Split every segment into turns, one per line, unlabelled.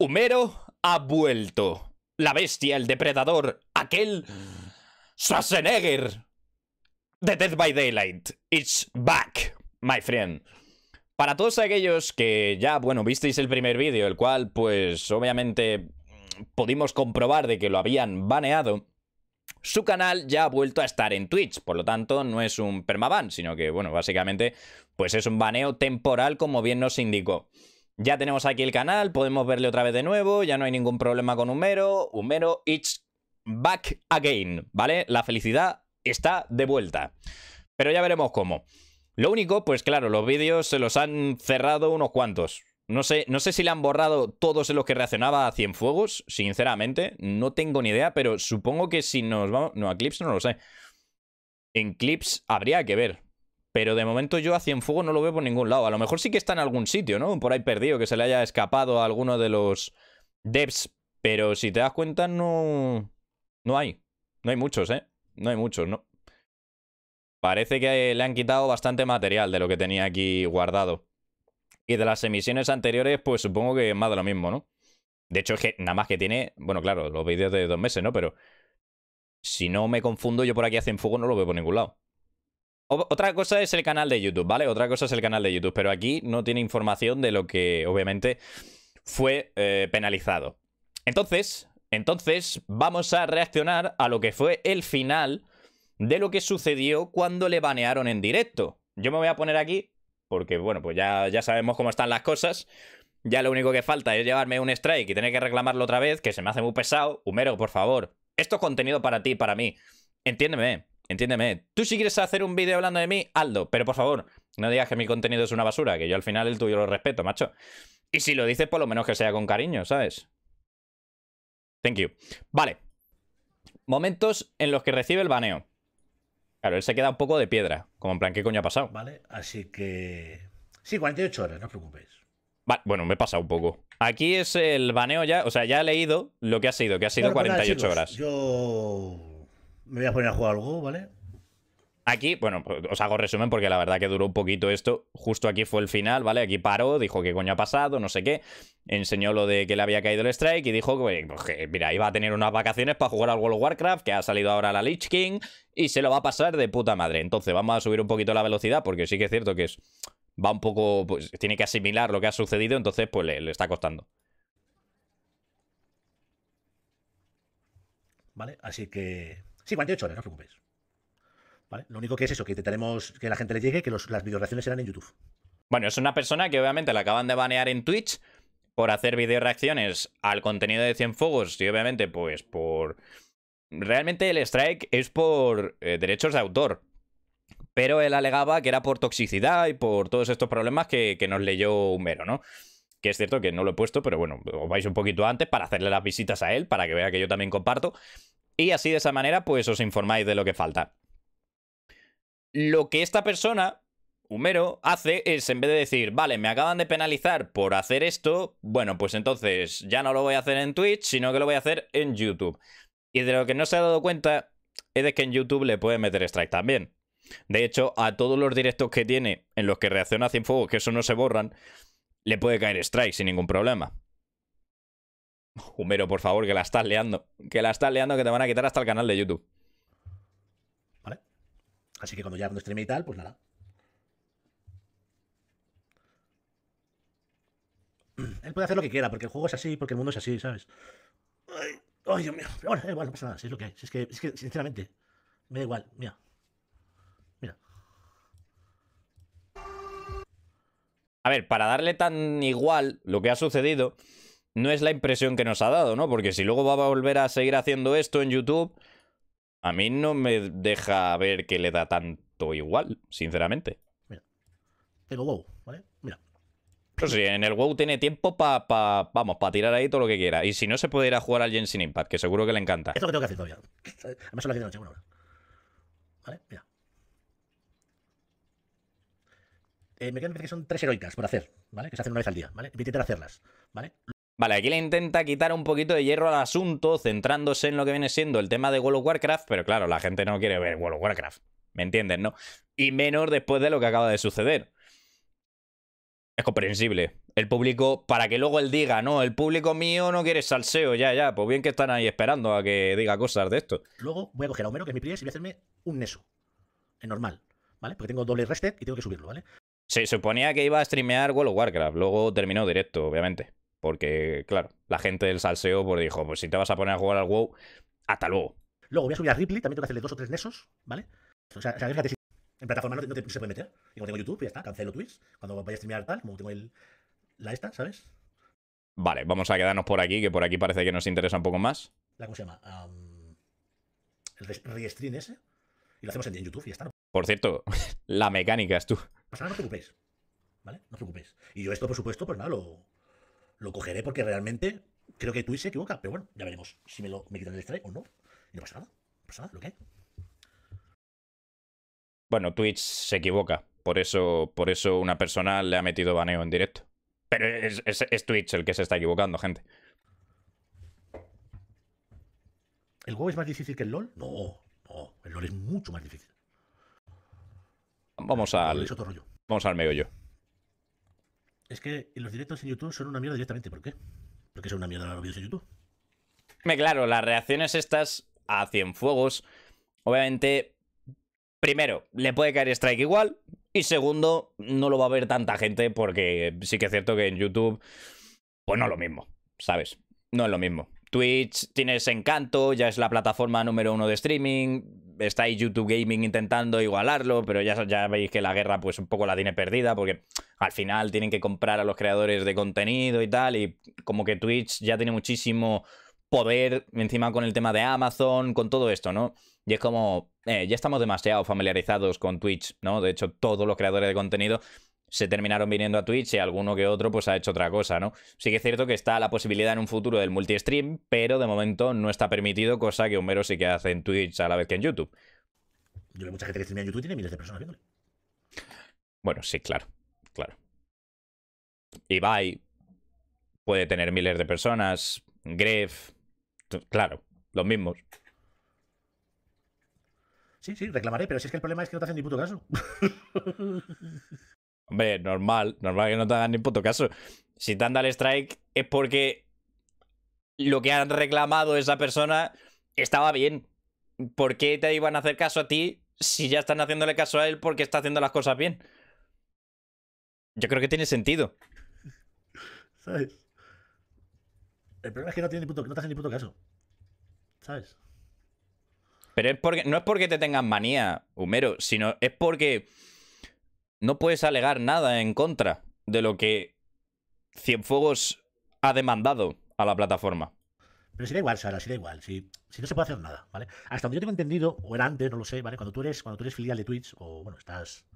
Humero ha vuelto. La bestia, el depredador, aquel... Schwarzenegger de Dead by Daylight. It's back, my friend. Para todos aquellos que ya, bueno, visteis el primer vídeo, el cual, pues, obviamente pudimos comprobar de que lo habían baneado, su canal ya ha vuelto a estar en Twitch, por lo tanto no es un permaban, sino que, bueno, básicamente, pues es un baneo temporal como bien nos indicó. Ya tenemos aquí el canal, podemos verle otra vez de nuevo, ya no hay ningún problema con Humero. Humero, it's back again, ¿vale? La felicidad está de vuelta. Pero ya veremos cómo. Lo único, pues claro, los vídeos se los han cerrado unos cuantos. No sé, no sé si le han borrado todos en los que reaccionaba a Cienfuegos, sinceramente. No tengo ni idea, pero supongo que si nos vamos... No, a Clips no lo sé. En Clips habría que ver. Pero de momento yo a fuego no lo veo por ningún lado. A lo mejor sí que está en algún sitio, ¿no? Por ahí perdido, que se le haya escapado a alguno de los devs. Pero si te das cuenta, no... No hay. No hay muchos, ¿eh? No hay muchos, ¿no? Parece que le han quitado bastante material de lo que tenía aquí guardado. Y de las emisiones anteriores, pues supongo que más de lo mismo, ¿no? De hecho, es que nada más que tiene... Bueno, claro, los vídeos de dos meses, ¿no? Pero si no me confundo, yo por aquí en fuego no lo veo por ningún lado. Otra cosa es el canal de YouTube, ¿vale? Otra cosa es el canal de YouTube, pero aquí no tiene información de lo que obviamente fue eh, penalizado. Entonces, entonces vamos a reaccionar a lo que fue el final de lo que sucedió cuando le banearon en directo. Yo me voy a poner aquí, porque bueno, pues ya, ya sabemos cómo están las cosas. Ya lo único que falta es llevarme un strike y tener que reclamarlo otra vez, que se me hace muy pesado. Humero, por favor. Esto es contenido para ti, para mí. Entiéndeme. Entiéndeme, tú si quieres hacer un vídeo hablando de mí, Aldo, pero por favor, no digas que mi contenido es una basura, que yo al final el tuyo lo respeto, macho. Y si lo dices, por lo menos que sea con cariño, ¿sabes? Thank you. Vale. Momentos en los que recibe el baneo. Claro, él se queda un poco de piedra. Como en plan, ¿qué coño ha pasado? Vale, así que... Sí, 48 horas, no os preocupéis. Vale, bueno, me he pasado un poco. Aquí es el baneo ya, o sea, ya he leído lo que ha sido, que ha sido 48 pues horas.
Yo me voy a poner a jugar algo, ¿vale?
Aquí, bueno, pues, os hago resumen porque la verdad que duró un poquito esto. Justo aquí fue el final, ¿vale? Aquí paró, dijo qué coño ha pasado, no sé qué. Enseñó lo de que le había caído el strike y dijo pues que, mira, iba a tener unas vacaciones para jugar al World of Warcraft, que ha salido ahora la Lich King, y se lo va a pasar de puta madre. Entonces vamos a subir un poquito la velocidad porque sí que es cierto que es, va un poco, pues tiene que asimilar lo que ha sucedido, entonces pues le está costando.
Vale, así que Sí, 48 horas, no os preocupéis. Lo único que es eso, que intentaremos que la gente le llegue, que las
videoreacciones serán en YouTube. Bueno, es una persona que obviamente la acaban de banear en Twitch por hacer reacciones al contenido de Cienfuegos y obviamente pues por... Realmente el strike es por eh, derechos de autor, pero él alegaba que era por toxicidad y por todos estos problemas que, que nos leyó Humero, ¿no? Que es cierto que no lo he puesto, pero bueno, os vais un poquito antes para hacerle las visitas a él, para que vea que yo también comparto y así de esa manera pues os informáis de lo que falta. Lo que esta persona, Humero, hace es en vez de decir, vale, me acaban de penalizar por hacer esto, bueno, pues entonces ya no lo voy a hacer en Twitch, sino que lo voy a hacer en YouTube. Y de lo que no se ha dado cuenta es de que en YouTube le puede meter strike también. De hecho, a todos los directos que tiene en los que reacciona a Cienfuegos, que eso no se borran, le puede caer strike sin ningún problema. Humero, por favor, que la estás leando. Que la estás leando, que te van a quitar hasta el canal de YouTube. Vale. Así
que cuando ya no streame y tal, pues nada. Él puede hacer lo que quiera, porque el juego es así, porque el mundo es así, ¿sabes? Ay, ay Dios mío. Pero bueno, igual, no pasa nada, si es lo que hay. Si es, que, es que, sinceramente, me da igual, mira. Mira.
A ver, para darle tan igual lo que ha sucedido, no es la impresión que nos ha dado, ¿no? Porque si luego va a volver a seguir haciendo esto en YouTube, a mí no me deja ver que le da tanto igual, sinceramente. Mira,
tengo WoW, ¿vale? Mira.
Pero sí, en el WoW tiene tiempo para, vamos, para tirar ahí todo lo que quiera. Y si no, se puede ir a jugar al Genshin Impact, que seguro que le encanta. Esto que tengo que hacer
todavía. Además, mí son una ¿Vale? Mira. Eh, me quedan que son tres heroicas por hacer, ¿vale? Que se hacen una vez al día, ¿vale? a intentar hacerlas, ¿vale?
Vale, aquí le intenta quitar un poquito de hierro al asunto, centrándose en lo que viene siendo el tema de World of Warcraft, pero claro, la gente no quiere ver World of Warcraft, ¿me entiendes, no? Y menos después de lo que acaba de suceder. Es comprensible. El público, para que luego él diga, no, el público mío no quiere salseo, ya, ya, pues bien que están ahí esperando a que diga cosas de esto.
Luego voy a coger a menos que es mi priest, y voy a hacerme un Neso, Es normal, ¿vale? Porque tengo doble rested y tengo que subirlo, ¿vale?
Se suponía que iba a streamear World of Warcraft, luego terminó directo, obviamente. Porque, claro, la gente del salseo pues, dijo, pues si te vas a poner a jugar al WoW, hasta luego. Luego voy a subir a
Ripley, también tengo que hacerle dos o tres nesos, ¿vale? O sea, en plataforma no, te, se puede meter. Y como tengo YouTube, ya está, cancelo Twitch. Cuando vaya a streamear tal, como tengo el, la esta, ¿sabes?
Vale, vamos a quedarnos por aquí, que por aquí parece que nos interesa un poco más.
La, ¿Cómo se llama? el restream ese. Y lo hacemos en, YouTube y ya está.
Por cierto, la mecánica es tú.
no os preocupéis. ¿Vale? No os preocupéis. Y yo esto, por supuesto, pues nada, lo, lo cogeré porque realmente creo que Twitch se equivoca. Pero bueno, ya veremos si me, lo, quitan el strike o no. Y no pasa nada. No pasa nada, lo que hay.
Bueno, Twitch se equivoca. Por eso, por eso una persona le ha metido baneo en directo. Pero es, es, Twitch el que se está equivocando, gente.
¿El WoW es más difícil que el LOL? No,
no. El LOL es mucho más difícil. Vamos al. Vamos al medio yo
es que los directos en YouTube son una mierda directamente. ¿Por qué? Porque son una mierda los vídeos en YouTube.
Me claro, las reacciones estas a Cienfuegos, obviamente, primero, le puede caer strike igual. Y segundo, no lo va a ver tanta gente porque sí que es cierto que en YouTube,
pues no es lo mismo,
¿sabes? No es lo mismo. Twitch tiene ese Encanto, ya es la plataforma número uno de streaming. Está YouTube Gaming intentando igualarlo, pero ya, veis que la guerra pues un poco la tiene perdida porque al final tienen que comprar a los creadores de contenido y tal. Y como que Twitch ya tiene muchísimo poder encima con el tema de Amazon, con todo esto, ¿no? Y es como, eh, ya estamos demasiado familiarizados con Twitch, ¿no? De hecho, todos los creadores de contenido se terminaron viniendo a Twitch y alguno que otro pues ha hecho otra cosa, ¿no? Sí que es cierto que está la posibilidad en un futuro del multi-stream, pero de momento no está permitido, cosa que Homero sí que hace en Twitch a la vez que en YouTube. Yo veo mucha gente que streamea en YouTube tiene miles de personas viéndole. Bueno, sí, claro, claro. Ibai puede tener miles de personas, Gref, claro, los mismos.
Sí, sí, reclamaré, pero si es que el problema es que no te hacen ni puto caso.
Hombre, normal, normal que no te hagan ni puto caso. Si te han dado el strike es porque lo que han reclamado esa persona estaba bien. ¿Por qué te iban a hacer caso a ti si ya están haciéndole caso a él porque está haciendo las cosas bien? Yo creo que tiene sentido. ¿Sabes?
El problema es que no, te hacen ni puto caso. ¿Sabes?
Pero es porque, no es porque te tengan manía, Humero, sino es porque no puedes alegar nada en contra de lo que Cienfuegos ha demandado a la plataforma.
Pero si da igual, Sara, si da igual, si, no se puede hacer nada, ¿vale? Hasta donde yo tengo entendido, o era antes, no lo sé, ¿vale? Cuando tú eres, cuando tú eres filial de Twitch, o bueno, estás.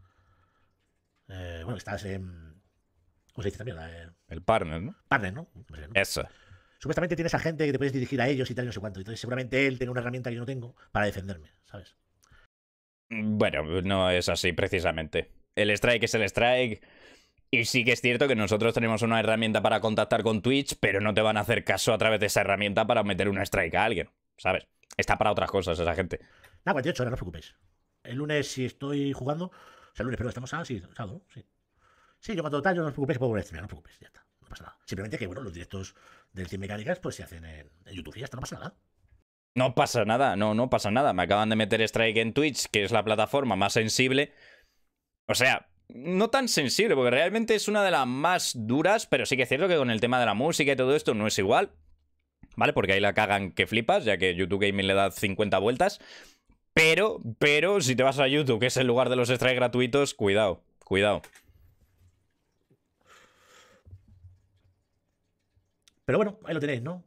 Eh, bueno, estás en. ¿Cómo se dice también? Eh, el partner, ¿no? Partner, ¿no? Eso. Supuestamente tienes a gente que te puedes dirigir a ellos y tal, y no sé cuánto. Entonces, seguramente él tiene una herramienta que yo no tengo para
defenderme, ¿sabes? Bueno, no es así precisamente el strike es el strike. Y sí que es cierto que nosotros tenemos una herramienta para contactar con Twitch, pero no te van a hacer caso a través de esa herramienta para meter un strike a alguien, ¿sabes? Está para otras cosas esa gente.
Nada, 48 no os preocupéis. El lunes, si estoy jugando, o sea, el lunes, pero estamos a, ah, sí, sí. yo cuando tal, yo no os preocupéis, puedo volver no os preocupéis, ya está, no pasa nada. Simplemente que, bueno, los directos del cine Mecánicas, pues se hacen en, YouTube y ya está, no pasa nada.
No pasa nada, no, no pasa nada. Me acaban de meter strike en Twitch, que es la plataforma más sensible o sea, no tan sensible, porque realmente es una de las más duras, pero sí que es cierto que con el tema de la música y todo esto no es igual, ¿vale? Porque ahí la cagan que flipas, ya que YouTube Gaming le da 50 vueltas. Pero, pero, si te vas a YouTube, que es el lugar de los extras gratuitos, cuidado, cuidado. Pero
bueno, ahí lo tenéis, ¿no?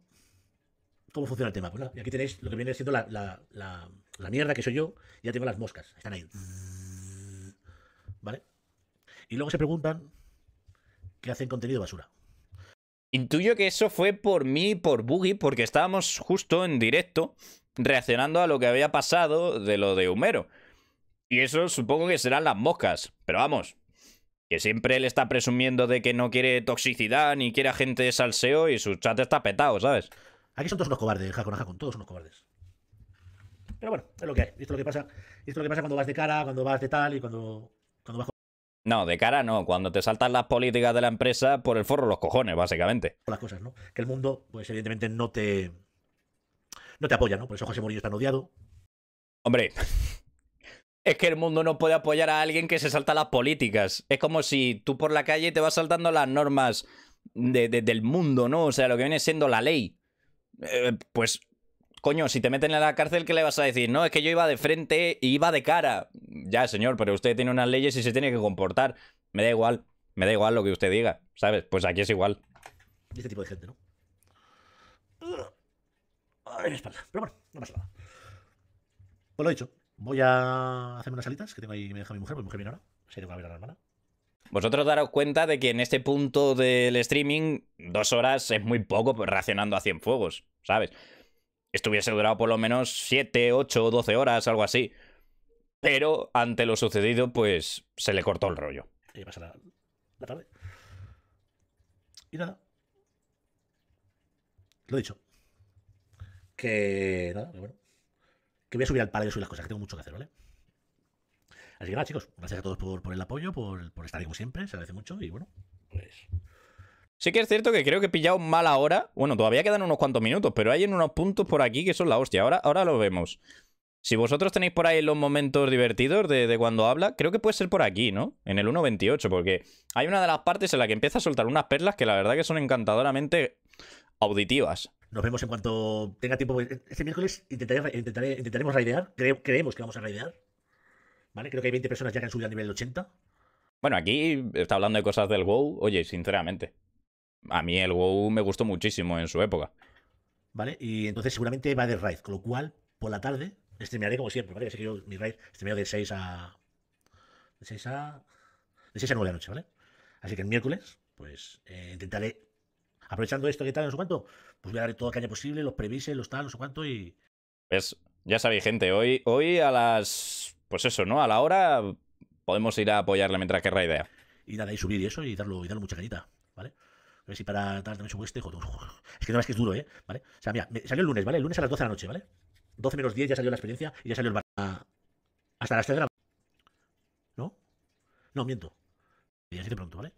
Cómo funciona el tema. Pues, y aquí tenéis lo que viene siendo la, mierda que soy yo. Ya tengo las moscas, están ahí. ¿Vale? Y luego se preguntan qué hacen contenido basura.
Intuyo que eso fue por mí y por Buggy porque estábamos justo en directo reaccionando a lo que había pasado de lo de Humero. Y eso supongo que serán las moscas. Pero vamos, que siempre él está presumiendo de que no quiere toxicidad ni quiere gente de salseo y su chat está petado, ¿sabes? Aquí son todos unos cobardes, Jacon, con todos unos cobardes. Pero bueno,
es lo que hay, pasa, esto es lo que pasa cuando vas de cara, cuando vas de tal y cuando
no, de cara no. Cuando te saltan las políticas de la empresa por el forro los cojones, básicamente. Las cosas, ¿no? Que el mundo, pues evidentemente no te. No te apoya, ¿no? Por eso José Mourinho está odiado. Hombre, es que el mundo no puede apoyar a alguien que se salta las políticas. Es como si tú por la calle te vas saltando las normas de, del mundo, ¿no? O sea, lo que viene siendo la ley. Eh, pues Coño, si te meten en la cárcel, ¿qué le vas a decir? No, es que yo iba de frente y iba de cara. Ya, señor, pero usted tiene unas leyes y se tiene que comportar. Me da igual, me da igual lo que usted diga, ¿sabes? Pues aquí es igual. Este tipo de gente, ¿no?
Uh, a ver, espalda. Pero bueno, no pasa nada. Pues lo he dicho. Voy a hacerme unas salitas, que tengo ahí, me deja mi mujer, mi mujer viene ahora. ver a la hermana.
Vosotros daros cuenta de que en este punto del streaming, dos horas es muy poco pues, racionando a 100 fuegos, ¿sabes? Esto hubiese durado por lo menos 7, 8, 12 horas, algo así. Pero ante lo sucedido, pues se le cortó el rollo.
Y pasa la, tarde. Y nada. Lo dicho. Que nada, que bueno. Que voy a subir al palo y subir las cosas, que tengo mucho que hacer, ¿vale? Así que nada, chicos, gracias a todos por, el apoyo, por, por estar ahí como siempre, se agradece mucho y bueno, pues
Sí que es cierto que creo que he pillado mala hora. Bueno, todavía quedan unos cuantos minutos, pero hay en unos puntos por aquí que son la hostia. Ahora, ahora lo vemos. Si vosotros tenéis por ahí los momentos divertidos de, cuando habla, creo que puede ser por aquí, ¿no? En el 1.28, porque hay una de las partes en la que empieza a soltar unas perlas que la verdad que son encantadoramente auditivas. Nos vemos en
cuanto tenga tiempo. Este miércoles intentaremos raidear. creemos que vamos a raidear. ¿Vale? Creo que hay 20 personas ya que han subido a nivel 80.
Bueno, aquí está hablando de cosas del WoW. Oye, sinceramente a mí el WoW me gustó muchísimo en su época.
Vale, y entonces seguramente va de raid, con lo cual por la tarde streamearé como siempre, ¿vale? Así que yo mi raid streameo de 6 a. de 6 a. de 6 a 9 de la noche, ¿vale?
Así que el miércoles,
pues eh, intentaré. aprovechando esto que tal, no sé cuánto, pues voy a darle toda caña posible, los previses, los tal, no sé cuánto y.
Pues ya sabéis, gente, hoy, hoy a las. pues eso, ¿no? A la hora podemos ir a apoyarle mientras que raidea.
Y nada, y subir y eso y darlo, y darle mucha cañita, ¿vale? A ver si para tarde también subo este. Joder, es que no es que es duro, ¿eh? ¿Vale? O sea, mira, salió el lunes, ¿vale? El lunes a las 12 de la noche, ¿vale? 12 menos 10 ya salió la experiencia y ya salió el bar. Hasta las 3 de la ¿No? No, miento. Y así de pronto, ¿vale?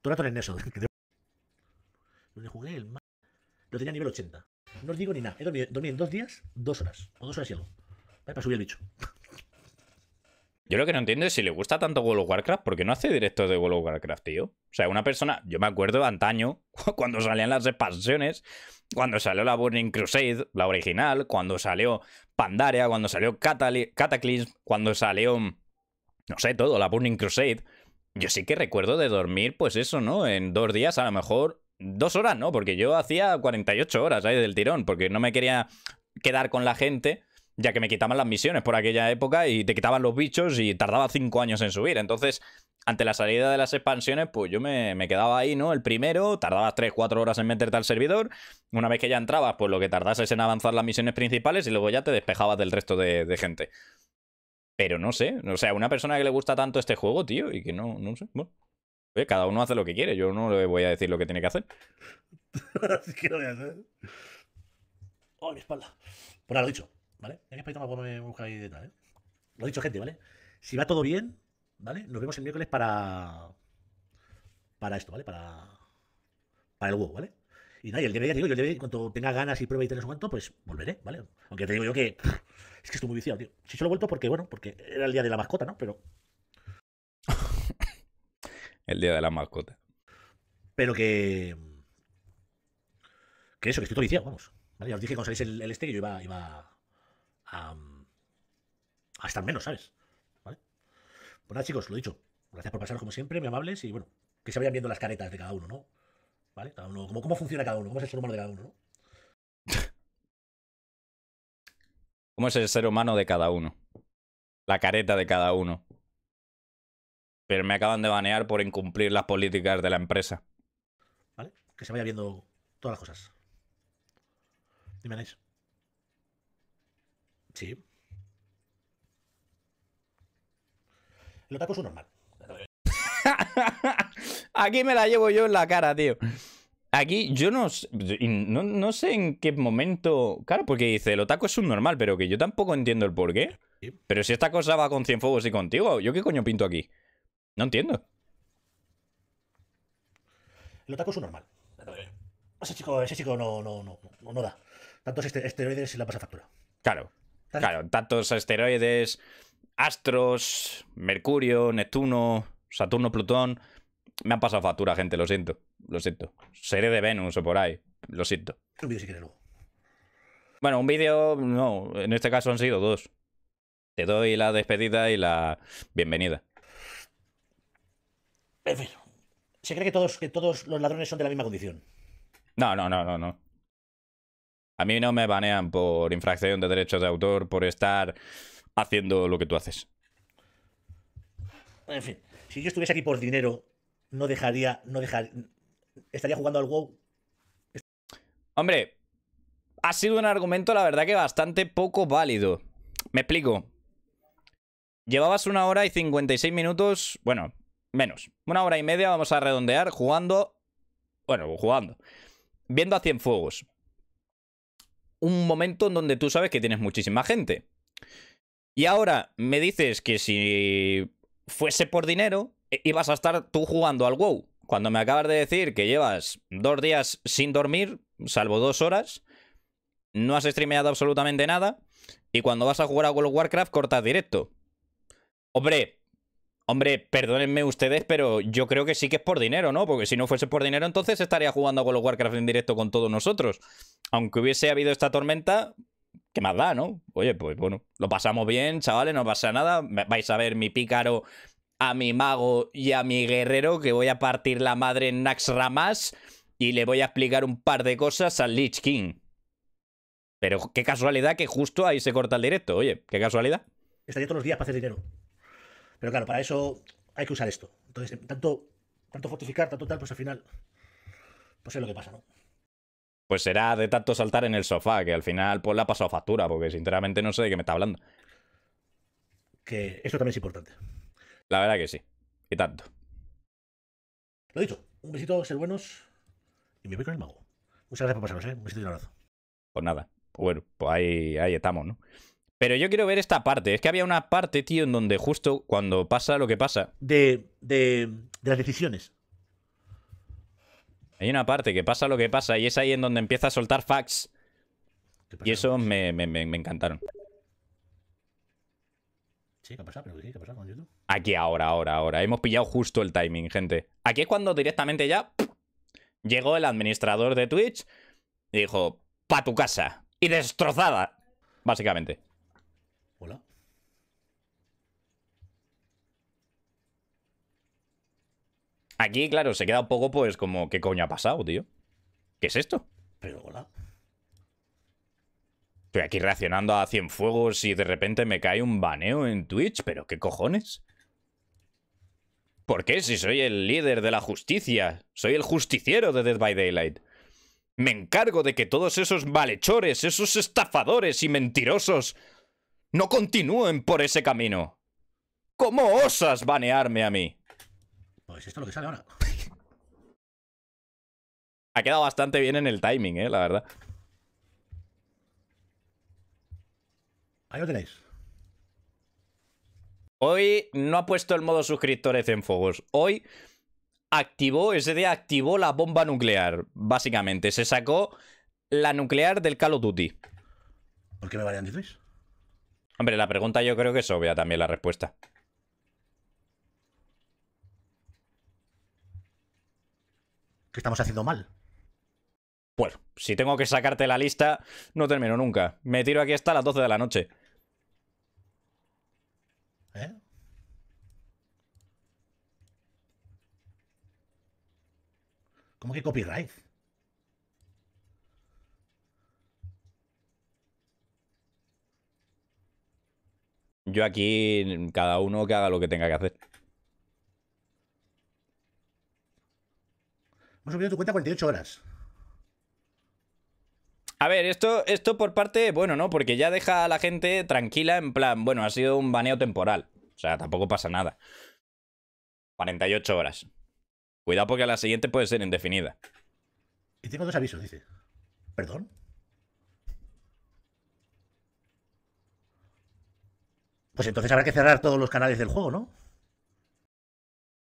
Todo el rato en eso. Donde jugué el Lo tenía a nivel 80. No os digo ni nada. He dormido, en dos días, dos horas. O dos horas y algo. ¿Vale? Para subir
el bicho. Yo lo que no entiendo es si le gusta tanto World of Warcraft, porque no hace directos de World of Warcraft, tío? O sea, una persona, yo me acuerdo de antaño, cuando salían las expansiones, cuando salió la Burning Crusade, la original, cuando salió Pandaria, cuando salió Cataclysm, cuando salió, no sé, todo, la Burning Crusade. Yo sí que recuerdo de dormir, pues eso, ¿no? En dos días, a lo mejor dos horas, ¿no? Porque yo hacía 48 horas ahí del tirón, porque no me quería quedar con la gente ya que me quitaban las misiones por aquella época y te quitaban los bichos y tardaba 5 años en subir. Entonces, ante la salida de las expansiones, pues yo me, quedaba ahí, ¿no? El primero, tardabas 3-4 horas en meterte al servidor. Una vez que ya entrabas, pues lo que es en avanzar las misiones principales y luego ya te despejabas del resto de, gente. Pero no sé, o sea, una persona que le gusta tanto este juego, tío, y que no, no sé, eh, cada uno hace lo que quiere, yo no le voy a decir lo que tiene que hacer.
voy a hacer. Oh, mi espalda. Por lo dicho. ¿Vale? Ya que me buscar ahí detrás, ¿eh? Lo dicho, gente, ¿vale? Si va todo bien, ¿vale? Nos vemos el miércoles para. Para esto, ¿vale? Para. Para el huevo, ¿vale? Y nada, el día de hoy, digo, yo cuando tenga ganas y pruebe y tenga su cuento, pues volveré, ¿vale? Aunque te digo yo que. Es que estoy muy viciado, tío. Si solo he vuelto porque, bueno, porque era el día de la mascota, ¿no? Pero.
el día de la mascota. Pero que. Que eso, que estoy todo viciado, vamos.
¿Vale? Ya os dije que cuando salís el, el este que yo iba, iba a, estar menos, ¿sabes? ¿Vale? Pues nada, chicos, lo dicho. Gracias por pasar como siempre, muy amables y bueno, que se vayan viendo las caretas de cada uno, ¿no? ¿Vale? cómo, cómo funciona cada uno, cómo es el ser humano de cada uno, ¿no?
¿Cómo es el ser humano de cada uno? La careta de cada uno. Pero me acaban de banear por incumplir las políticas de la empresa.
¿Vale? Que se vaya viendo todas las cosas. Dime,
Sí. taco es un normal. Aquí me la llevo yo en la cara, tío. Aquí yo no, no, sé en qué momento... Claro, porque dice, el otaku es un normal, pero que yo tampoco entiendo el por qué. Pero si esta cosa va con cien fuegos y contigo, ¿yo qué coño pinto aquí? No entiendo.
El otaku es un normal. Eh. Ese chico, ese chico no, no, no, no, da. Tantos esteroides este y la pasa factura.
Claro. Claro, tantos asteroides, astros, Mercurio, Neptuno, Saturno, Plutón. Me han pasado factura, gente, lo siento. Lo siento. Seré de Venus o por ahí. Lo siento. Un vídeo si quieres luego. Bueno, un vídeo, no. En este caso han sido dos. Te doy la despedida y la bienvenida.
En Se cree que todos, que todos los ladrones son de la misma condición.
No, no, no, no, no. A mí no me banean por infracción de derechos de autor, por estar haciendo lo que tú haces.
En fin, si yo estuviese aquí por dinero, no dejaría, no dejar, estaría jugando al WoW.
Hombre, ha sido un argumento, la verdad, que bastante poco válido. Me explico. Llevabas una hora y 56 minutos, bueno, menos. Una hora y media, vamos a redondear, jugando. Bueno, jugando. Viendo a fuegos un momento en donde tú sabes que tienes muchísima gente. Y ahora me dices que si fuese por dinero, e, ibas a estar tú jugando al WoW. Cuando me acabas de decir que llevas dos días sin dormir, salvo dos horas, no has streameado absolutamente nada, y cuando vas a jugar a World of Warcraft cortas directo. Hombre, Hombre, perdónenme ustedes, pero yo creo que sí que es por dinero, ¿no? Porque si no fuese por dinero, entonces estaría jugando a World of Warcraft en directo con todos nosotros. Aunque hubiese habido esta tormenta, ¿qué más da, no? Oye, pues bueno, lo pasamos bien, chavales, no pasa nada. Vais a ver mi pícaro, a mi mago y a mi guerrero, que voy a partir la madre en Nax y le voy a explicar un par de cosas al Lich King. Pero qué casualidad que justo ahí se corta el directo, oye, qué casualidad.
Estaría todos los días para hacer dinero. Pero claro, para eso hay que usar esto. Entonces, eh, tanto, tanto fortificar, tanto tal, pues al final, pues es lo que pasa, ¿no?
Pues será de tanto saltar en el sofá, que al final pues la ha pasado factura, porque sinceramente no sé de qué me está hablando.
Que esto también es importante.
La verdad que sí. Y tanto.
Lo dicho, un besito, ser buenos. Y me voy con el mago. Muchas gracias por pasarnos,
¿eh? Un besito y un abrazo. Pues nada. Pues bueno, pues ahí, ahí estamos, ¿no? Pero yo quiero ver esta parte. Es que había una parte, tío, en donde justo cuando pasa lo que pasa. De, de,
de las decisiones.
Hay una parte que pasa lo que pasa y es ahí en donde empieza a soltar facts. Y eso me, me, encantaron.
Sí, ¿qué ha ¿Pero qué, qué pasado con
YouTube? Aquí, ahora, ahora, ahora. Hemos pillado justo el timing, gente. Aquí es cuando directamente ya llegó el administrador de Twitch y dijo, pa tu casa. Y destrozada, básicamente. Aquí, claro, se queda un poco pues como, ¿qué coño ha pasado, tío? ¿Qué es esto? Pero hola. Estoy aquí reaccionando a Cienfuegos y de repente me cae un baneo en Twitch, pero ¿qué cojones? ¿Por qué? Si soy el líder de la justicia, soy el justiciero de Dead by Daylight. Me encargo de que todos esos malhechores, esos estafadores y mentirosos no continúen por ese camino. ¿Cómo osas banearme a mí?
Pues esto es lo que sale ahora.
ha quedado bastante bien en el timing, eh, la verdad. Ahí lo tenéis. Hoy no ha puesto el modo suscriptores en fuegos. Hoy activó, ese día activó la bomba nuclear, básicamente. Se sacó la nuclear del Call of Duty. ¿Por qué me valían Hombre, la pregunta yo creo que es obvia también la respuesta. que estamos haciendo mal. Bueno, si tengo que sacarte la lista, no termino nunca. Me tiro aquí hasta las 12 de la noche.
¿Eh? ¿Cómo que copyright?
Yo aquí, cada uno que haga lo que tenga que hacer.
Hemos subido tu cuenta 48 horas.
A ver, esto, esto por parte, bueno, ¿no? Porque ya deja a la gente tranquila en plan, bueno, ha sido un baneo temporal. O sea, tampoco pasa nada. 48 horas. Cuidado porque a la siguiente puede ser indefinida.
Y tengo dos avisos, dice. ¿Perdón? Pues entonces habrá que cerrar todos los canales del juego, ¿no?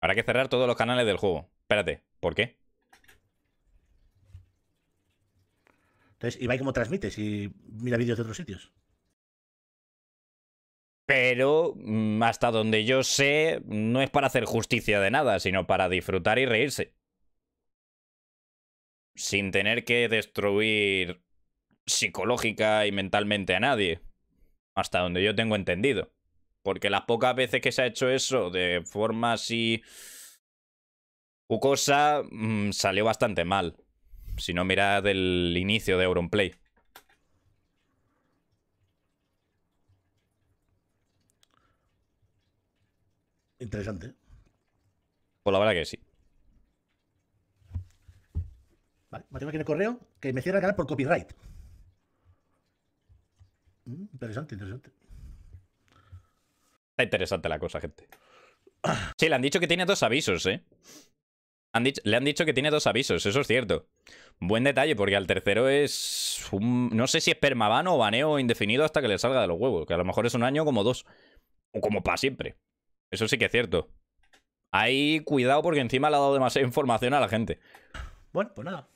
Habrá que cerrar todos los canales del juego. Espérate, ¿por qué?
Y Ibai, como transmites y mira vídeos de otros sitios?
Pero mm, hasta donde yo sé, no es para hacer justicia de nada, sino para disfrutar y reírse. Sin tener que destruir psicológica y mentalmente a nadie. Hasta donde yo tengo entendido. Porque las pocas veces que se ha hecho eso de forma así... Ucosa mm, salió bastante mal. Si no, mirad el inicio de Auronplay. Interesante. Pues la verdad
que sí. Vale, tengo aquí el correo que me cierra el canal por copyright. Mm, interesante, interesante.
Está interesante la cosa, gente. Sí, le han dicho que tiene dos avisos, ¿eh? le han dicho que tiene dos avisos, eso es cierto. Buen detalle, porque al tercero es... Un, no sé si es permabano o baneo indefinido hasta que le salga de los huevos, que a lo mejor es un año como dos. O como para siempre. Eso sí que es cierto. Ahí cuidado porque encima le ha dado demasiada información a la gente. Bueno, pues
nada.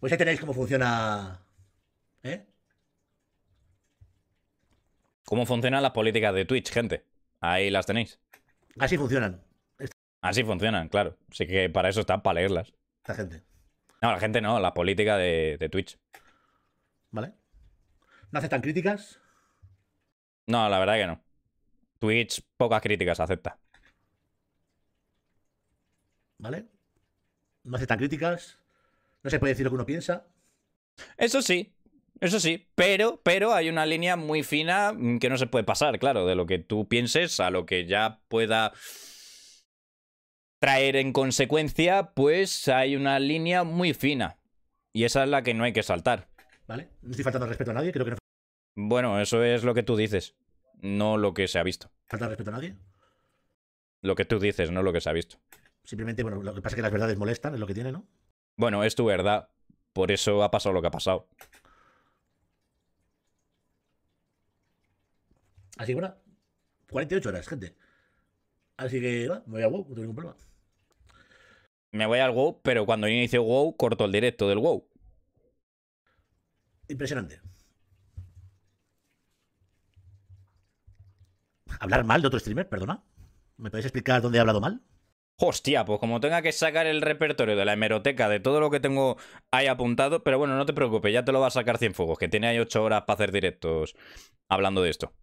Pues ahí tenéis cómo
funciona... ¿Eh? Cómo funcionan las políticas de Twitch, gente. Ahí las tenéis. Así funcionan. Así funcionan, claro. Así que para eso están para leerlas. La gente. No, la gente no, la política de, Twitch. ¿Vale?
¿No aceptan críticas?
No, la verdad que no. Twitch pocas críticas acepta.
¿Vale? No aceptan críticas. No se puede decir lo que uno piensa.
Eso sí, eso sí, pero, pero hay una línea muy fina que no se puede pasar, claro, de lo que tú pienses a lo que ya pueda traer en consecuencia, pues hay una línea muy fina. Y esa es la que no hay que saltar. ¿Vale? No estoy faltando respeto a nadie, creo que Bueno, eso es lo que tú dices, no lo que se ha visto.
¿Falta respeto a nadie?
Lo que tú dices, no lo que se ha visto.
Simplemente, bueno, lo que pasa es que las verdades molestan, es lo que tiene, ¿no?
Bueno, es tu verdad. Por eso ha pasado lo que ha pasado. Así que bueno, 48
horas, gente. Así que, va, me voy a WoW, no tengo ningún problema.
Me voy al WoW, pero cuando yo inicio WoW, corto el directo del WoW. Impresionante.
¿Hablar mal de otro streamer? Perdona. ¿Me podéis explicar dónde he hablado mal?
Hostia, pues como tenga que sacar el repertorio de la hemeroteca de todo lo que tengo ahí apuntado, pero bueno, no te preocupes, ya te lo va a sacar cien fuegos, que tiene ahí 8 horas para hacer directos hablando de esto.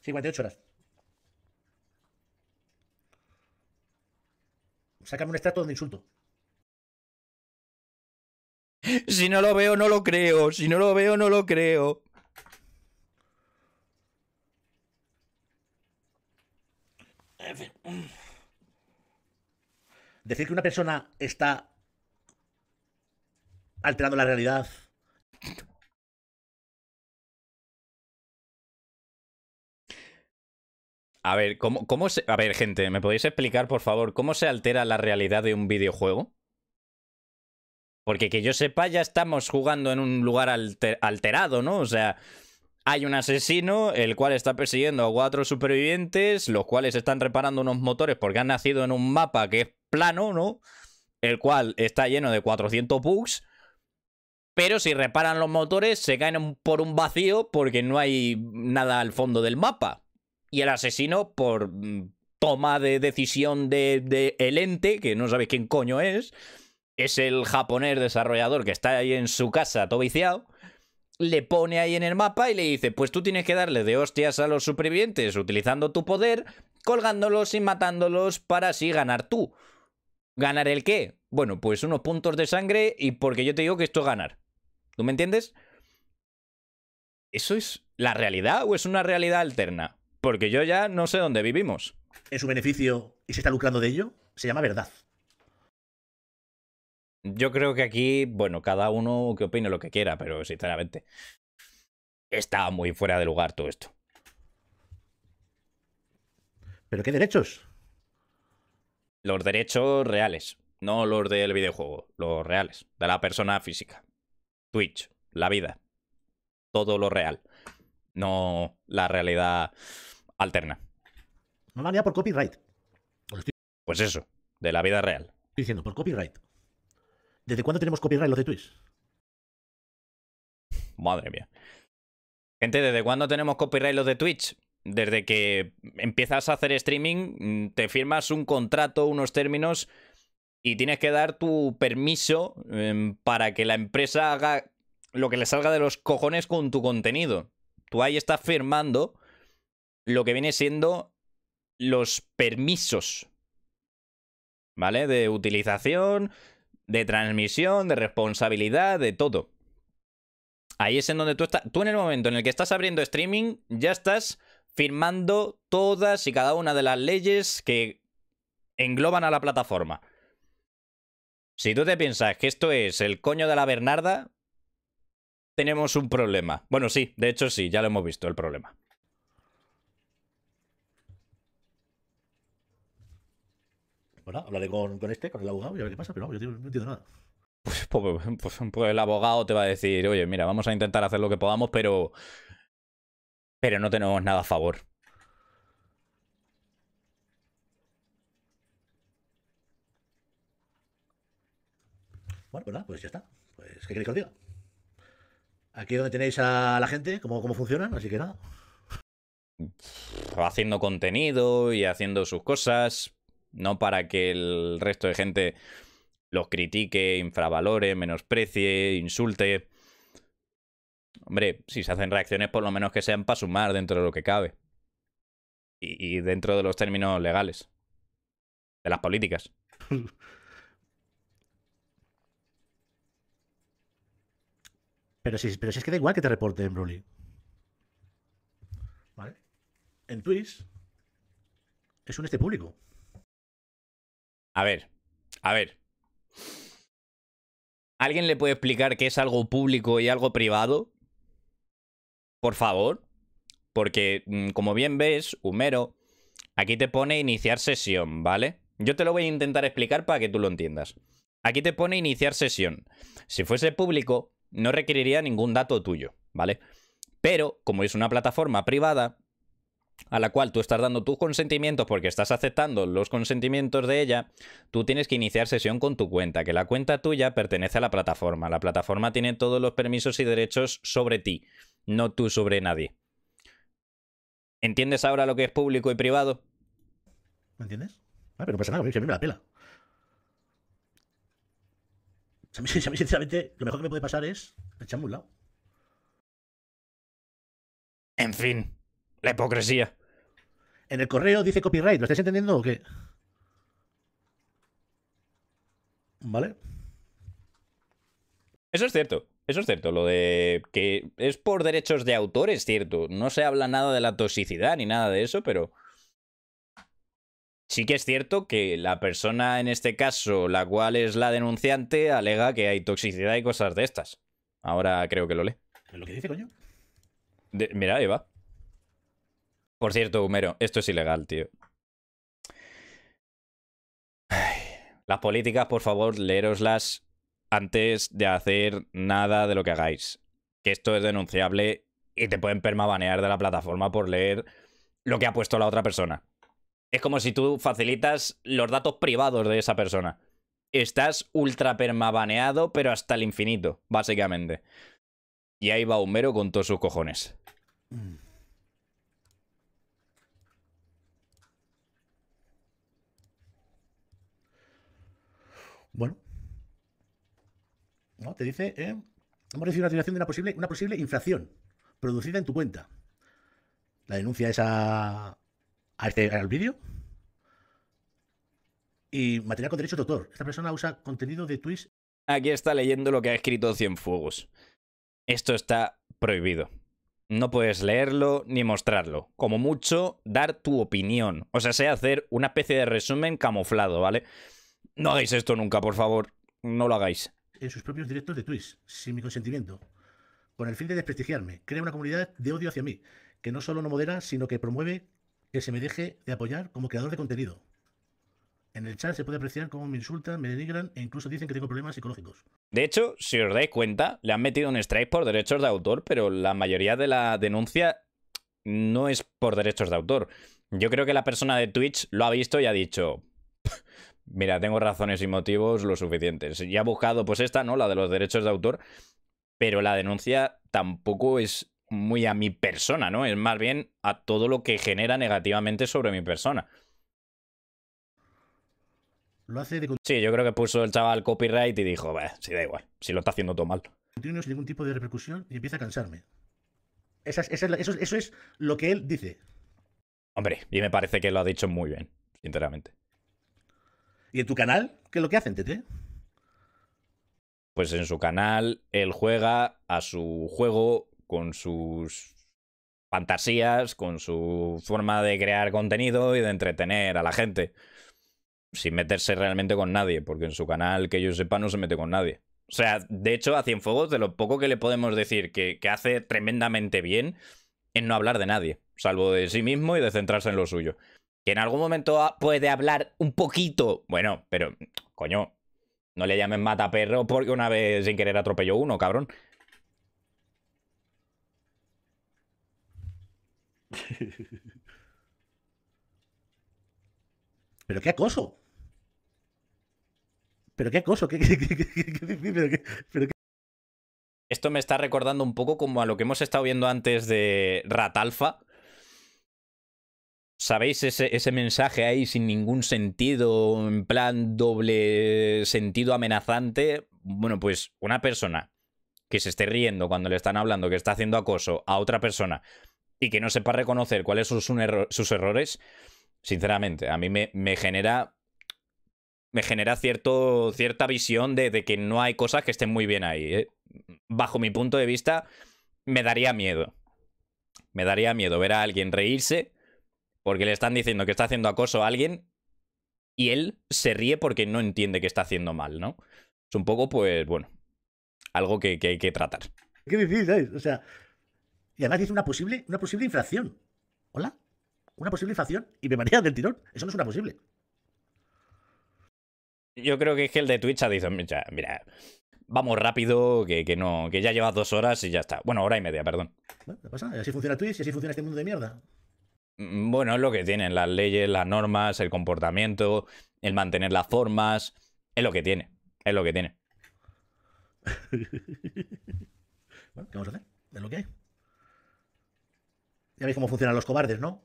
58 horas. Sácame un extracto de insulto. Si no lo veo, no lo creo. Si no lo veo, no lo creo.
Decir que una persona está alterando la realidad
A ver, ¿cómo, cómo se... A ver, gente, ¿me podéis explicar, por favor, cómo se altera la realidad de un videojuego? Porque que yo sepa, ya estamos jugando en un lugar alterado, ¿no? O sea, hay un asesino, el cual está persiguiendo a cuatro supervivientes, los cuales están reparando unos motores porque han nacido en un mapa que es plano, ¿no? El cual está lleno de 400 bugs. Pero si reparan los motores, se caen por un vacío porque no hay nada al fondo del mapa y el asesino por mm, toma de decisión de, el ente, que no sabes quién coño es, es el japonés desarrollador que está ahí en su casa todo viciado, le pone ahí en el mapa y le dice, pues tú tienes que darle de hostias a los supervivientes utilizando tu poder, colgándolos y matándolos para así ganar tú. ¿Ganar el qué? Bueno, pues unos puntos de sangre y porque yo te digo que esto es ganar. ¿Tú me entiendes? ¿Eso es la realidad o es una realidad alterna? porque yo ya no sé dónde vivimos. En su beneficio y se está lucrando de ello, se llama verdad. Yo creo que aquí, bueno, cada uno que opine lo que quiera, pero sinceramente, está muy fuera de lugar todo esto. ¿Pero qué derechos? Los derechos reales, no los del videojuego, los reales, de la persona física. Twitch, la vida, todo lo real, no la realidad alterna.
No la haría por copyright.
Pues eso, de la vida real.
Estoy diciendo, por copyright. ¿Desde cuándo tenemos copyright los de Twitch?
Madre mía. Gente, ¿desde cuándo tenemos copyright los de Twitch? Desde que empiezas a hacer streaming, mm, te firmas un contrato, unos términos, y tienes que dar tu permiso em, para que la empresa haga lo que le salga de los cojones con tu contenido. Tú ahí estás firmando lo que viene siendo los permisos, ¿vale? De utilización, de transmisión, de responsabilidad, de todo. Ahí es en donde tú estás. Tú en el momento en el que estás abriendo streaming, ya estás firmando todas y cada una de las leyes que engloban a la plataforma. Si tú te piensas que esto es el coño de la Bernarda, tenemos un problema. Bueno, sí, de hecho sí, ya lo hemos visto el problema.
hablaré con, con, este, con el abogado, y a ver qué pasa, pero no, yo no entiendo nada. Pues, pues,
pues, pues, el abogado te va a decir, oye, mira, vamos a intentar hacer lo que podamos, pero. Pero no tenemos nada a favor.
Bueno, pues nada, ya está. Pues, ¿qué queréis que os diga? Aquí es donde tenéis a la gente, cómo, cómo funcionan, así que nada.
Haciendo contenido y haciendo sus cosas no para que el resto de gente los critique, infravalore, menosprecie, insulte. Hombre, si se hacen reacciones, por lo menos que sean para sumar dentro de lo que cabe. Y, dentro de los términos legales. De las políticas.
Pero si, pero si es que da igual que te reporten, Broly. ¿Vale? En Twitch es un este público.
A ver, a ver. ¿Alguien le puede explicar qué es algo público y algo privado? Por favor. Porque, mm, como bien ves, Humero, aquí te pone iniciar sesión, ¿vale? Yo te lo voy a intentar explicar para que tú lo entiendas. Aquí te pone iniciar sesión. Si fuese público, no requeriría ningún dato tuyo, ¿vale? Pero, como es una plataforma privada, a la cual tú estás dando tus consentimientos porque estás aceptando los consentimientos de ella, tú tienes que iniciar sesión con tu cuenta, que la cuenta tuya pertenece a la plataforma. La plataforma tiene todos los permisos y derechos sobre ti, no tú sobre nadie. ¿Entiendes ahora lo que es público y privado?
¿Me entiendes? Ah, pero no pasa nada, a mí me la pela. a, mí, sinceramente, lo mejor que me puede pasar es echarme un lado. En fin. La hipocresía. En el correo dice copyright, ¿lo estáis entendiendo o qué?
¿Vale? Eso es cierto. Eso es cierto, lo de que es por derechos de autor, es cierto. No se habla nada de la toxicidad ni nada de eso, pero sí que es cierto que la persona en este caso, la cual es la denunciante, alega que hay toxicidad y cosas de estas. Ahora creo que lo lee. lo que dice, coño? mira, ahí va. Por cierto, Humero, esto es ilegal, tío. Las políticas, por favor, leeroslas antes de hacer nada de lo que hagáis. Que esto es denunciable y te pueden permabanear de la plataforma por leer lo que ha puesto la otra persona. Es como si tú facilitas los datos privados de esa persona. Estás ultra permabaneado, pero hasta el infinito, básicamente. Y ahí va Humero con todos sus cojones. Mm.
Bueno. ¿No? Te dice, eh, hemos recibido una de una posible, una posible infracción producida en tu cuenta. La denuncia es a,
este, al vídeo. Y material con derecho de autor. Esta
persona usa contenido de Twitch.
Aquí está leyendo lo que ha escrito Cienfuegos. Esto está prohibido. No puedes leerlo ni mostrarlo. Como mucho, dar tu opinión. O sea, sea hacer una especie de resumen camuflado, ¿vale? No hagáis esto nunca, por favor. No lo hagáis.
En sus propios directos de Twitch, sin mi consentimiento. Con el fin de desprestigiarme, crea una comunidad de odio hacia mí, que no solo no modera, sino que promueve que se me deje de apoyar como creador de contenido. En el chat se puede apreciar cómo me insultan, me denigran e incluso dicen que tengo problemas psicológicos.
De hecho, si os dais cuenta, le han metido un strike por derechos de autor, pero la mayoría de la denuncia no es por derechos de autor. Yo creo que la persona de Twitch lo ha visto y ha dicho, mira, tengo razones y motivos lo suficientes. Ya ha buscado, pues esta, ¿no? La de los derechos de autor, pero la denuncia tampoco es muy a mi persona, ¿no? Es más bien a todo lo que genera negativamente sobre mi persona. Lo hace de... Sí, yo creo que puso el chaval copyright y dijo, bah, sí, da igual, si lo está haciendo todo mal.
Continúo sin ningún tipo de repercusión y empieza a cansarme. eso es lo que él dice.
Hombre, y me parece que lo ha dicho muy bien, sinceramente. ¿Y en tu canal? ¿Qué es lo que hacen, Tete? Pues en su canal, él juega a su juego con sus fantasías, con su forma de crear contenido y de entretener a la gente. Sin meterse realmente con nadie, porque en su canal, que yo sepa, no se mete con nadie. O sea, de hecho, a Cienfuegos, de lo poco que le podemos decir que, que hace tremendamente bien, en no hablar de nadie, salvo de sí mismo y de centrarse en lo suyo que en algún momento puede hablar un poquito. Bueno, pero, coño, no le llamen mata perro porque una vez sin querer atropelló uno, cabrón.
Pero qué acoso. Pero qué acoso. ¿Qué, qué,
Esto me está recordando un poco como a lo que hemos estado viendo antes de Ratalfa ¿Sabéis ese, mensaje ahí sin ningún sentido, en plan doble sentido amenazante? Bueno, pues una persona que se esté riendo cuando le están hablando, que está haciendo acoso a otra persona y que no sepa reconocer cuáles son sus, errores, sinceramente, a mí me, me genera me genera cierto, cierta visión de, que no hay cosas que estén muy bien ahí. ¿eh? Bajo mi punto de vista, me daría miedo. Me daría miedo ver a alguien reírse porque le están diciendo que está haciendo acoso a alguien y él se ríe porque no entiende que está haciendo mal, ¿no? Es un poco, pues, bueno, algo que, hay que tratar.
Qué difícil, O sea, y además dice una posible, una posible infracción. ¿Hola? Una posible infracción y me manejan del tirón. Eso no es una posible.
Yo creo que es que el de Twitch ha dicho, mira, vamos rápido, que, no, que ya llevas dos horas y ya está. Bueno, hora y media, perdón.
Bueno, pasa? así funciona Twitch y así funciona este mundo de mierda.
Mm, bueno, es lo que tienen las leyes, las normas, el comportamiento, el mantener las formas. Es lo que tiene. Es lo que tiene. ¿qué vamos a hacer? Es lo que hay.
Ya veis cómo funcionan los cobardes, ¿no?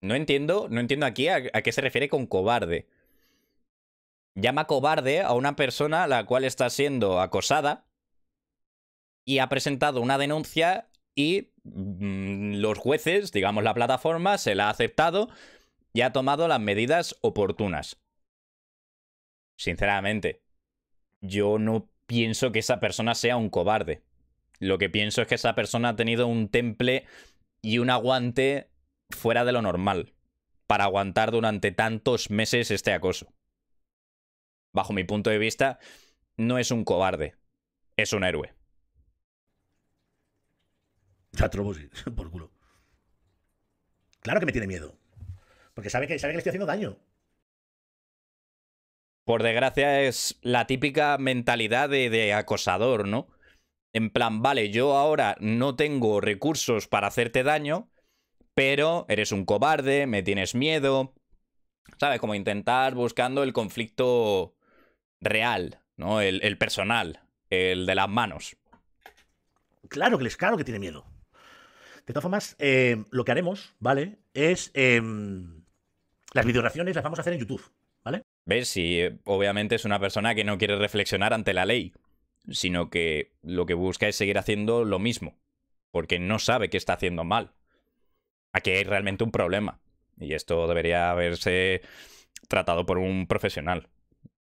No entiendo, no entiendo aquí a, qué se refiere con cobarde. Llama cobarde a una persona la cual está siendo acosada y ha presentado una denuncia y mm, los jueces, digamos la plataforma, se la ha aceptado y ha tomado las medidas oportunas. Sinceramente, yo no pienso que esa persona sea un cobarde. Lo que pienso es que esa persona ha tenido un temple y un aguante fuera de lo normal para aguantar durante tantos meses este acoso. Bajo mi punto de vista, no es un cobarde, es un héroe. por culo. Claro que me tiene
miedo. Porque sabe que, sabe que le estoy haciendo daño.
Por desgracia es la típica mentalidad de, acosador, ¿no? En plan, vale, yo ahora no tengo recursos para hacerte daño, pero eres un cobarde, me tienes miedo. ¿Sabes? Como intentar buscando el conflicto real, ¿no? El, personal, el de las manos.
Claro que es claro que tiene miedo. De todas formas, eh, lo que haremos, ¿vale? Es eh, las videoraciones las vamos a hacer en YouTube, ¿vale?
¿Ves? si eh, obviamente es una persona que no quiere reflexionar ante la ley, sino que lo que busca es seguir haciendo lo mismo, porque no sabe qué está haciendo mal. Aquí hay realmente un problema, y esto debería haberse tratado por un profesional.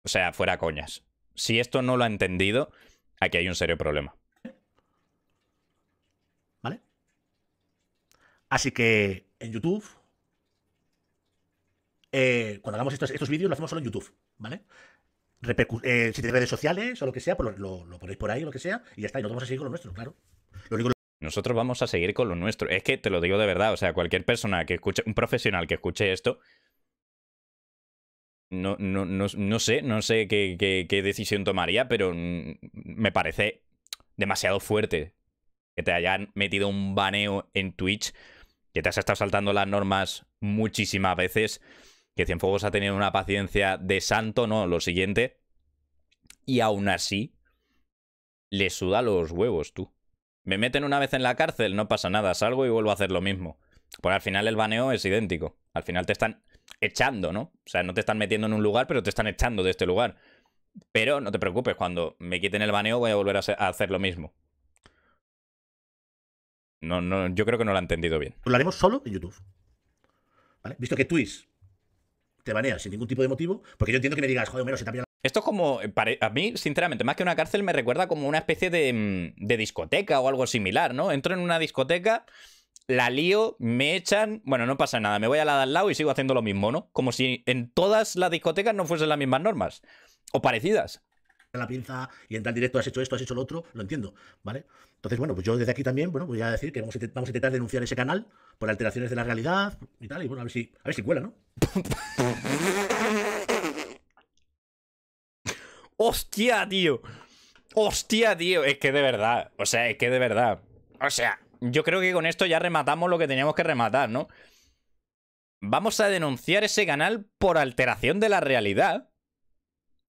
O sea, fuera coñas. Si esto no lo ha entendido, aquí hay un serio problema. Así
que en YouTube, eh, cuando hagamos estos, estos vídeos, lo hacemos solo en YouTube, ¿vale? Eh, si tenéis redes sociales o lo que sea, pues lo, ponéis por ahí, o lo que sea, y ya está, y vamos a seguir con lo nuestro, claro.
Lo nosotros vamos a seguir con lo nuestro. Es que te lo digo de verdad, o sea, cualquier persona que escuche, un profesional que escuche esto, no, no, no, sé, no sé qué, decisión tomaría, pero mm, me parece demasiado fuerte que te hayan metido un baneo en Twitch que te has estado saltando las normas muchísimas veces, que Cienfuegos ha tenido una paciencia de santo, no, lo siguiente, y aún así le suda los huevos, tú. Me meten una vez en la cárcel, no pasa nada, salgo y vuelvo a hacer lo mismo. Porque al final el baneo es idéntico. Al final te están echando, ¿no? O sea, no te están metiendo en un lugar, pero te están echando de este lugar. Pero no te preocupes, cuando me quiten el baneo voy a volver a hacer lo mismo. No, no, yo creo que no lo ha entendido bien. Lo haremos solo en YouTube. ¿Vale? Visto que Twitch te banea sin ningún tipo de motivo, porque yo entiendo que me digas, joder, menos Esto es como, a mí, sinceramente, más que una cárcel, me recuerda como una especie de, mm, de discoteca o algo similar, ¿no? Entro en una discoteca la lío, me echan, bueno, no pasa nada, me voy a la de al lado y sigo haciendo lo mismo, ¿no? Como si en todas las discotecas no fuesen las mismas normas o parecidas la pinza y en tal directo has hecho esto, has hecho lo otro, lo
entiendo, ¿vale? Entonces, bueno, pues yo desde aquí también, bueno, voy a decir que vamos a, intentar denunciar ese canal por alteraciones de la realidad y tal, y bueno, a ver si, a ver si cuela, ¿no?
¡Hostia, tío! ¡Hostia, tío! Es que de verdad, o sea, es que de verdad. O sea, yo creo que con esto ya rematamos lo que teníamos que rematar, ¿no? Vamos a denunciar ese canal por alteración de la realidad.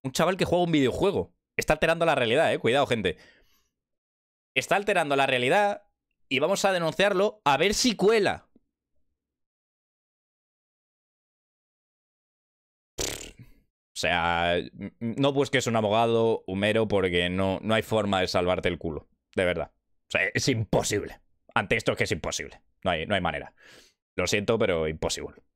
Un chaval que juega un videojuego. Está alterando la realidad, eh. Cuidado, gente. Está alterando la realidad y vamos a denunciarlo a ver si cuela. O sea, no busques un abogado humero porque no, no hay forma de salvarte el culo. De verdad. O sea, es imposible. Ante esto es que es imposible. No hay, no hay manera. Lo siento, pero imposible.